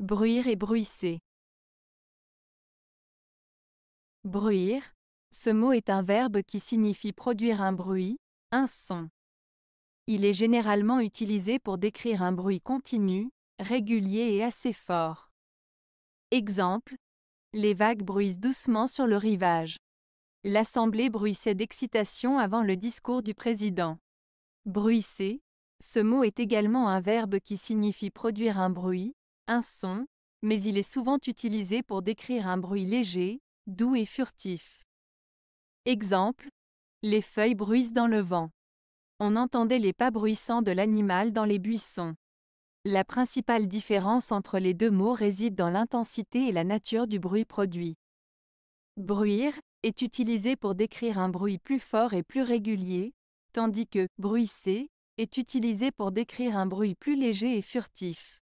Bruire et bruisser. Bruire. Ce mot est un verbe qui signifie produire un bruit, un son. Il est généralement utilisé pour décrire un bruit continu, régulier et assez fort. Exemple. Les vagues bruissent doucement sur le rivage. L'Assemblée bruissait d'excitation avant le discours du président. Bruisser. Ce mot est également un verbe qui signifie produire un bruit, un son, mais il est souvent utilisé pour décrire un bruit léger, doux et furtif. Exemple, les feuilles bruissent dans le vent. On entendait les pas bruissants de l'animal dans les buissons. La principale différence entre les deux mots réside dans l'intensité et la nature du bruit produit. Bruire est utilisé pour décrire un bruit plus fort et plus régulier, tandis que bruisser est utilisé pour décrire un bruit plus léger et furtif.